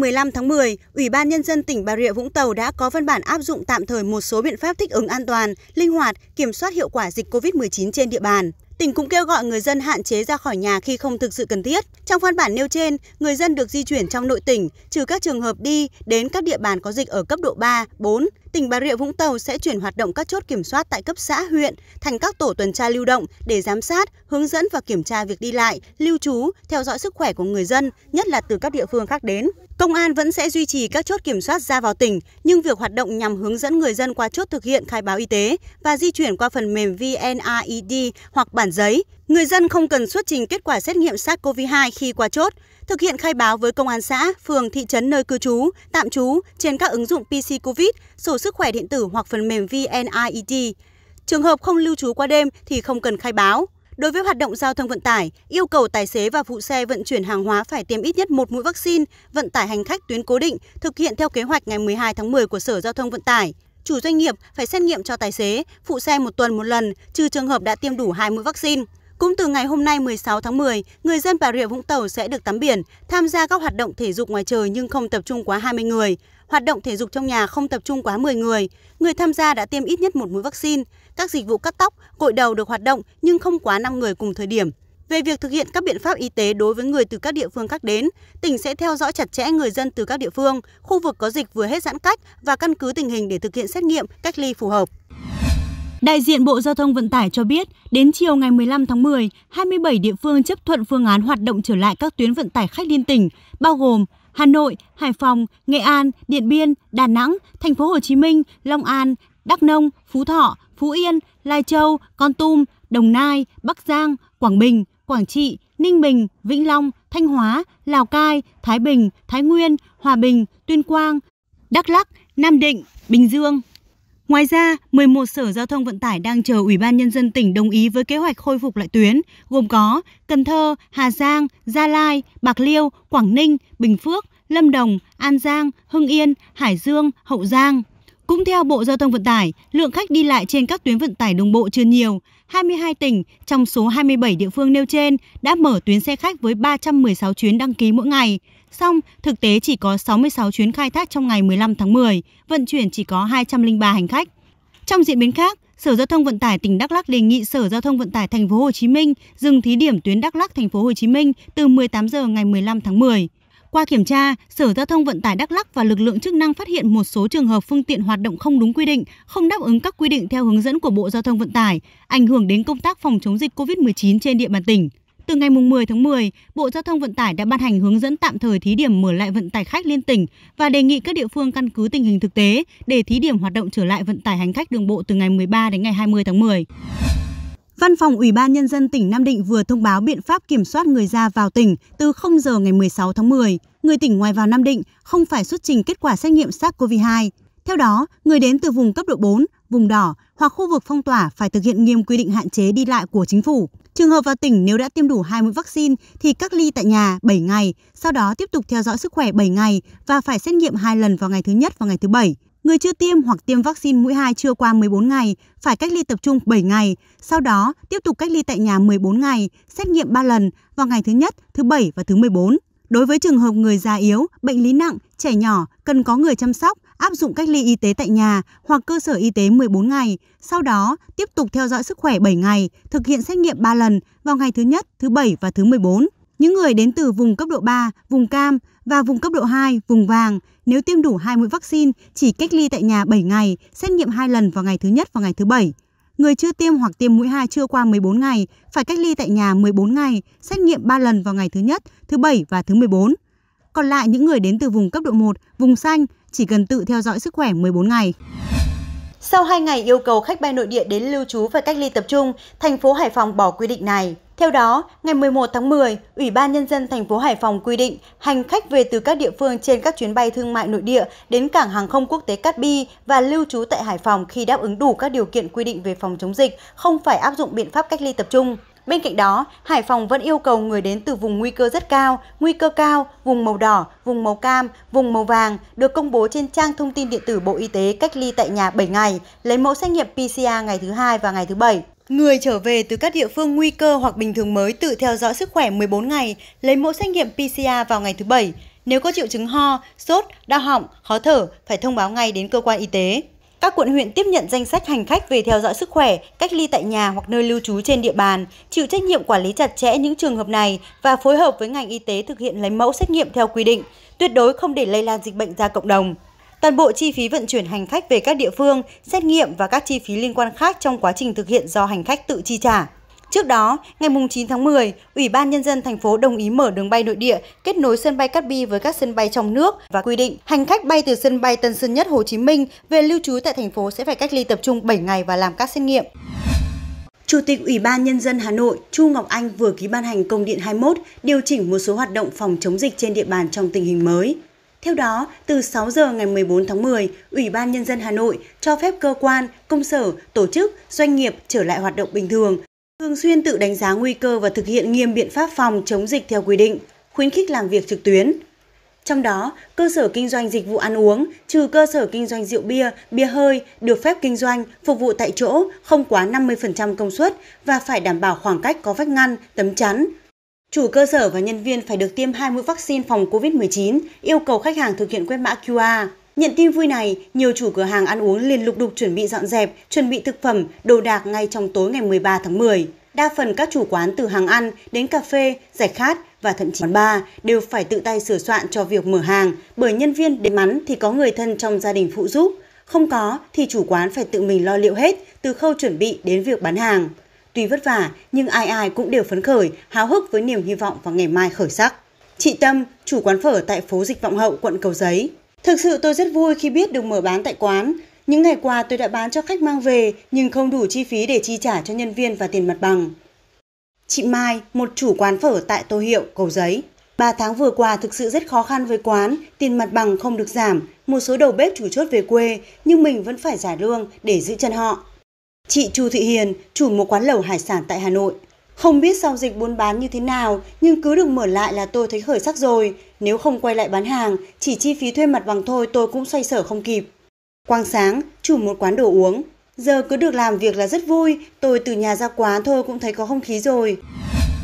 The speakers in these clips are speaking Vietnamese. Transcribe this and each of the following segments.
15 tháng 10, Ủy ban Nhân dân tỉnh Bà Rịa Vũng Tàu đã có văn bản áp dụng tạm thời một số biện pháp thích ứng an toàn, linh hoạt, kiểm soát hiệu quả dịch COVID-19 trên địa bàn. Tỉnh cũng kêu gọi người dân hạn chế ra khỏi nhà khi không thực sự cần thiết. Trong văn bản nêu trên, người dân được di chuyển trong nội tỉnh, trừ các trường hợp đi đến các địa bàn có dịch ở cấp độ 3, 4, tỉnh Bà Rịa Vũng Tàu sẽ chuyển hoạt động các chốt kiểm soát tại cấp xã, huyện thành các tổ tuần tra lưu động để giám sát, hướng dẫn và kiểm tra việc đi lại, lưu trú, theo dõi sức khỏe của người dân, nhất là từ các địa phương khác đến. Công an vẫn sẽ duy trì các chốt kiểm soát ra vào tỉnh, nhưng việc hoạt động nhằm hướng dẫn người dân qua chốt thực hiện khai báo y tế và di chuyển qua phần mềm VNID hoặc bản giấy. Người dân không cần xuất trình kết quả xét nghiệm SARS-CoV-2 khi qua chốt, thực hiện khai báo với công an xã, phường, thị trấn nơi cư trú, tạm trú trên các ứng dụng PC COVID, sổ sức khỏe điện tử hoặc phần mềm VNIED. Trường hợp không lưu trú qua đêm thì không cần khai báo. Đối với hoạt động giao thông vận tải, yêu cầu tài xế và phụ xe vận chuyển hàng hóa phải tiêm ít nhất một mũi vaccine, vận tải hành khách tuyến cố định thực hiện theo kế hoạch ngày 12 tháng 10 của Sở Giao thông Vận tải. Chủ doanh nghiệp phải xét nghiệm cho tài xế, phụ xe một tuần một lần, trừ trường hợp đã tiêm đủ hai mũi vaccine. Cũng từ ngày hôm nay 16 tháng 10, người dân Bà Rịa Vũng Tàu sẽ được tắm biển, tham gia các hoạt động thể dục ngoài trời nhưng không tập trung quá 20 người. Hoạt động thể dục trong nhà không tập trung quá 10 người. Người tham gia đã tiêm ít nhất một mũi vaccine. Các dịch vụ cắt tóc, gội đầu được hoạt động nhưng không quá 5 người cùng thời điểm. Về việc thực hiện các biện pháp y tế đối với người từ các địa phương khác đến, tỉnh sẽ theo dõi chặt chẽ người dân từ các địa phương, khu vực có dịch vừa hết giãn cách và căn cứ tình hình để thực hiện xét nghiệm, cách ly phù hợp. Đại diện Bộ Giao thông Vận tải cho biết, đến chiều ngày 15 tháng 10, 27 địa phương chấp thuận phương án hoạt động trở lại các tuyến vận tải khách liên tỉnh, bao gồm Hà Nội, Hải Phòng, Nghệ An, Điện Biên, Đà Nẵng, Thành phố Hồ Chí Minh, Long An, Đắk Nông, Phú Thọ, Phú Yên, Lai Châu, Con Tum, Đồng Nai, Bắc Giang, Quảng Bình, Quảng Trị, Ninh Bình, Vĩnh Long, Thanh Hóa, Lào Cai, Thái Bình, Thái Nguyên, Hòa Bình, Tuyên Quang, Đắk Lắc, Nam Định, Bình Dương. Ngoài ra, 11 sở giao thông vận tải đang chờ Ủy ban Nhân dân tỉnh đồng ý với kế hoạch khôi phục lại tuyến, gồm có Cần Thơ, Hà Giang, Gia Lai, Bạc Liêu, Quảng Ninh, Bình Phước, Lâm Đồng, An Giang, Hưng Yên, Hải Dương, Hậu Giang. Cũng theo Bộ Giao thông Vận tải, lượng khách đi lại trên các tuyến vận tải đồng bộ chưa nhiều. 22 tỉnh trong số 27 địa phương nêu trên đã mở tuyến xe khách với 316 chuyến đăng ký mỗi ngày. Song, thực tế chỉ có 66 chuyến khai thác trong ngày 15 tháng 10, vận chuyển chỉ có 203 hành khách. Trong diễn biến khác, Sở Giao thông Vận tải tỉnh Đắk Lắk đề nghị Sở Giao thông Vận tải thành phố Hồ Chí Minh dừng thí điểm tuyến Đắk Lắk thành phố Hồ Chí Minh từ 18 giờ ngày 15 tháng 10. Qua kiểm tra, Sở Giao thông Vận tải Đắk Lắk và lực lượng chức năng phát hiện một số trường hợp phương tiện hoạt động không đúng quy định, không đáp ứng các quy định theo hướng dẫn của Bộ Giao thông Vận tải, ảnh hưởng đến công tác phòng chống dịch COVID-19 trên địa bàn tỉnh. Từ ngày 10 tháng 10, Bộ Giao thông Vận tải đã ban hành hướng dẫn tạm thời thí điểm mở lại vận tải khách liên tỉnh và đề nghị các địa phương căn cứ tình hình thực tế để thí điểm hoạt động trở lại vận tải hành khách đường bộ từ ngày 13 đến ngày 20 tháng 10. Văn phòng Ủy ban Nhân dân tỉnh Nam Định vừa thông báo biện pháp kiểm soát người ra vào tỉnh từ 0 giờ ngày 16 tháng 10. Người tỉnh ngoài vào Nam Định không phải xuất trình kết quả xét nghiệm SARS-CoV-2. Theo đó, người đến từ vùng cấp độ 4 vùng đỏ hoặc khu vực phong tỏa phải thực hiện nghiêm quy định hạn chế đi lại của chính phủ. Trường hợp vào tỉnh nếu đã tiêm đủ hai mũi vaccine thì cách ly tại nhà 7 ngày, sau đó tiếp tục theo dõi sức khỏe 7 ngày và phải xét nghiệm hai lần vào ngày thứ nhất và ngày thứ bảy. Người chưa tiêm hoặc tiêm vaccine mũi 2 chưa qua 14 ngày phải cách ly tập trung 7 ngày, sau đó tiếp tục cách ly tại nhà 14 ngày, xét nghiệm 3 lần vào ngày thứ nhất, thứ bảy và thứ 14. Đối với trường hợp người già yếu, bệnh lý nặng, trẻ nhỏ cần có người chăm sóc áp dụng cách ly y tế tại nhà hoặc cơ sở y tế 14 ngày, sau đó tiếp tục theo dõi sức khỏe 7 ngày, thực hiện xét nghiệm 3 lần vào ngày thứ nhất, thứ bảy và thứ 14. Những người đến từ vùng cấp độ 3, vùng cam và vùng cấp độ 2, vùng vàng, nếu tiêm đủ 2 mũi vaccine, chỉ cách ly tại nhà 7 ngày, xét nghiệm 2 lần vào ngày thứ nhất và ngày thứ bảy. Người chưa tiêm hoặc tiêm mũi 2 chưa qua 14 ngày phải cách ly tại nhà 14 ngày, xét nghiệm 3 lần vào ngày thứ nhất, thứ bảy và thứ 14. Còn lại những người đến từ vùng cấp độ 1, vùng xanh chỉ cần tự theo dõi sức khỏe 14 ngày. Sau 2 ngày yêu cầu khách bay nội địa đến lưu trú và cách ly tập trung, thành phố Hải Phòng bỏ quy định này. Theo đó, ngày 11 tháng 10, Ủy ban Nhân dân thành phố Hải Phòng quy định hành khách về từ các địa phương trên các chuyến bay thương mại nội địa đến cảng hàng không quốc tế Cát Bi và lưu trú tại Hải Phòng khi đáp ứng đủ các điều kiện quy định về phòng chống dịch, không phải áp dụng biện pháp cách ly tập trung. Bên cạnh đó, Hải Phòng vẫn yêu cầu người đến từ vùng nguy cơ rất cao, nguy cơ cao, vùng màu đỏ, vùng màu cam, vùng màu vàng được công bố trên trang thông tin điện tử Bộ Y tế cách ly tại nhà 7 ngày, lấy mẫu xét nghiệm PCR ngày thứ hai và ngày thứ bảy. Người trở về từ các địa phương nguy cơ hoặc bình thường mới tự theo dõi sức khỏe 14 ngày, lấy mẫu xét nghiệm PCR vào ngày thứ bảy. Nếu có triệu chứng ho, sốt, đau họng, khó thở, phải thông báo ngay đến cơ quan y tế. Các quận huyện tiếp nhận danh sách hành khách về theo dõi sức khỏe, cách ly tại nhà hoặc nơi lưu trú trên địa bàn, chịu trách nhiệm quản lý chặt chẽ những trường hợp này và phối hợp với ngành y tế thực hiện lấy mẫu xét nghiệm theo quy định, tuyệt đối không để lây lan dịch bệnh ra cộng đồng. Toàn bộ chi phí vận chuyển hành khách về các địa phương, xét nghiệm và các chi phí liên quan khác trong quá trình thực hiện do hành khách tự chi trả. Trước đó, ngày 9 tháng 10, Ủy ban Nhân dân thành phố đồng ý mở đường bay nội địa kết nối sân bay Cát Bi với các sân bay trong nước và quy định hành khách bay từ sân bay Tân Sơn Nhất Hồ Chí Minh về lưu trú tại thành phố sẽ phải cách ly tập trung 7 ngày và làm các xét nghiệm. Chủ tịch Ủy ban Nhân dân Hà Nội Chu Ngọc Anh vừa ký ban hành công điện 21 điều chỉnh một số hoạt động phòng chống dịch trên địa bàn trong tình hình mới. Theo đó, từ 6 giờ ngày 14 tháng 10, Ủy ban Nhân dân Hà Nội cho phép cơ quan, công sở, tổ chức, doanh nghiệp trở lại hoạt động bình thường thường xuyên tự đánh giá nguy cơ và thực hiện nghiêm biện pháp phòng chống dịch theo quy định khuyến khích làm việc trực tuyến trong đó cơ sở kinh doanh dịch vụ ăn uống trừ cơ sở kinh doanh rượu bia bia hơi được phép kinh doanh phục vụ tại chỗ không quá 50% công suất và phải đảm bảo khoảng cách có vách ngăn tấm chắn Chủ cơ sở và nhân viên phải được tiêm hai mũi vaccine phòng COVID-19, yêu cầu khách hàng thực hiện quét mã QR nhận tin vui này nhiều chủ cửa hàng ăn uống liền lục đục chuẩn bị dọn dẹp chuẩn bị thực phẩm đồ đạc ngay trong tối ngày 13 tháng 10 đa phần các chủ quán từ hàng ăn đến cà phê giải khát và thậm chí quán bar đều phải tự tay sửa soạn cho việc mở hàng bởi nhân viên đến mắn thì có người thân trong gia đình phụ giúp không có thì chủ quán phải tự mình lo liệu hết từ khâu chuẩn bị đến việc bán hàng tuy vất vả nhưng ai ai cũng đều phấn khởi háo hức với niềm hy vọng vào ngày mai khởi sắc chị tâm chủ quán phở tại phố dịch vọng hậu quận cầu giấy Thực sự tôi rất vui khi biết được mở bán tại quán. Những ngày qua tôi đã bán cho khách mang về nhưng không đủ chi phí để chi trả cho nhân viên và tiền mặt bằng. Chị Mai, một chủ quán phở tại Tô Hiệu, Cầu Giấy. 3 tháng vừa qua thực sự rất khó khăn với quán, tiền mặt bằng không được giảm, một số đầu bếp chủ chốt về quê nhưng mình vẫn phải trả lương để giữ chân họ. Chị Chu Thị Hiền, chủ một quán lẩu hải sản tại Hà Nội. Không biết sau dịch buôn bán như thế nào, nhưng cứ được mở lại là tôi thấy khởi sắc rồi. Nếu không quay lại bán hàng, chỉ chi phí thuê mặt bằng thôi tôi cũng xoay sở không kịp. Quang sáng, chủ một quán đồ uống. Giờ cứ được làm việc là rất vui, tôi từ nhà ra quán thôi cũng thấy có không khí rồi.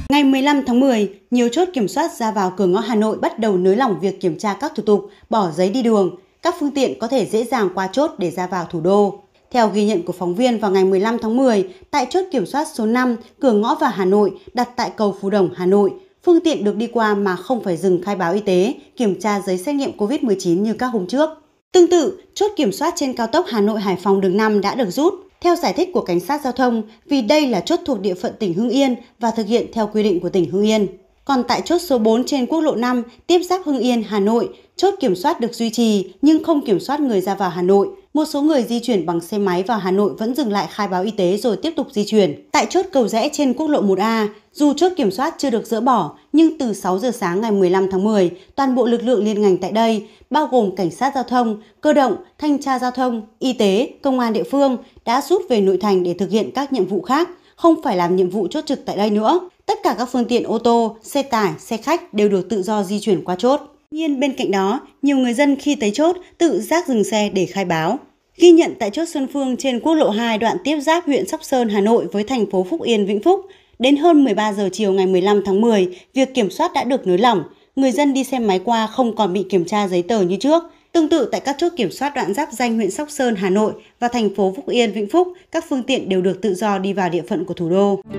Ngày 15 tháng 10, nhiều chốt kiểm soát ra vào cửa ngõ Hà Nội bắt đầu nới lỏng việc kiểm tra các thủ tục, bỏ giấy đi đường. Các phương tiện có thể dễ dàng qua chốt để ra vào thủ đô. Theo ghi nhận của phóng viên vào ngày 15 tháng 10, tại chốt kiểm soát số 5, cửa ngõ vào Hà Nội, đặt tại cầu Phú Đồng, Hà Nội, phương tiện được đi qua mà không phải dừng khai báo y tế, kiểm tra giấy xét nghiệm COVID-19 như các hôm trước. Tương tự, chốt kiểm soát trên cao tốc Hà Nội Hải Phòng đường 5 đã được rút. Theo giải thích của cảnh sát giao thông, vì đây là chốt thuộc địa phận tỉnh Hưng Yên và thực hiện theo quy định của tỉnh Hưng Yên. Còn tại chốt số 4 trên quốc lộ 5, tiếp giáp Hưng Yên, Hà Nội, chốt kiểm soát được duy trì nhưng không kiểm soát người ra vào Hà Nội một số người di chuyển bằng xe máy vào Hà Nội vẫn dừng lại khai báo y tế rồi tiếp tục di chuyển. Tại chốt cầu rẽ trên quốc lộ 1A, dù chốt kiểm soát chưa được dỡ bỏ, nhưng từ 6 giờ sáng ngày 15 tháng 10, toàn bộ lực lượng liên ngành tại đây, bao gồm cảnh sát giao thông, cơ động, thanh tra giao thông, y tế, công an địa phương đã rút về nội thành để thực hiện các nhiệm vụ khác, không phải làm nhiệm vụ chốt trực tại đây nữa. Tất cả các phương tiện ô tô, xe tải, xe khách đều được tự do di chuyển qua chốt nhiên bên cạnh đó nhiều người dân khi tới chốt tự giác dừng xe để khai báo ghi nhận tại chốt Xuân Phương trên quốc lộ 2 đoạn tiếp giáp huyện Sóc Sơn, Hà Nội với thành phố Phúc Yên, Vĩnh Phúc. Đến hơn 13 giờ chiều ngày 15 tháng 10, việc kiểm soát đã được nới lỏng. Người dân đi xe máy qua không còn bị kiểm tra giấy tờ như trước. Tương tự tại các chốt kiểm soát đoạn giáp danh huyện Sóc Sơn, Hà Nội và thành phố Phúc Yên, Vĩnh Phúc, các phương tiện đều được tự do đi vào địa phận của thủ đô.